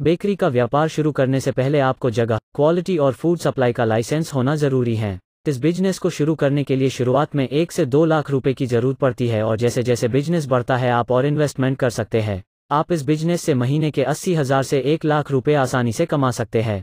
bakery का व्यापार शुरू करने से पहले आपको जगह क्वालिटी और फूड सप्लाई का लाइसेंस होना जरूरी है इस बिजनेस को शुरू करने के लिए शुरुआत में एक से दो लाख रुपए की जरूरत पड़ती है और जैसे जैसे बिजनेस बढ़ता है आप और इन्वेस्टमेंट कर सकते हैं आप इस बिजनेस से महीने के अस्सी हजार से एक लाख रुपए आसानी से कमा सकते हैं